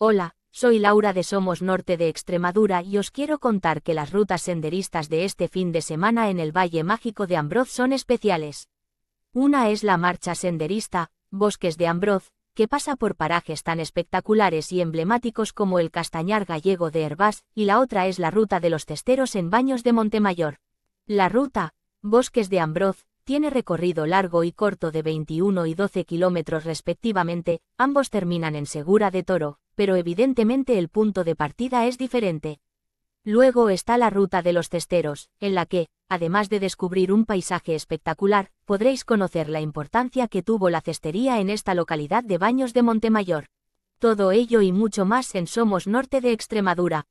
Hola, soy Laura de Somos Norte de Extremadura y os quiero contar que las rutas senderistas de este fin de semana en el Valle Mágico de Ambroz son especiales. Una es la marcha senderista, Bosques de Ambroz, que pasa por parajes tan espectaculares y emblemáticos como el Castañar Gallego de Herbás, y la otra es la ruta de los testeros en Baños de Montemayor. La ruta, Bosques de Ambroz, tiene recorrido largo y corto de 21 y 12 kilómetros respectivamente, ambos terminan en Segura de Toro, pero evidentemente el punto de partida es diferente. Luego está la ruta de los cesteros, en la que, además de descubrir un paisaje espectacular, podréis conocer la importancia que tuvo la cestería en esta localidad de Baños de Montemayor. Todo ello y mucho más en Somos Norte de Extremadura,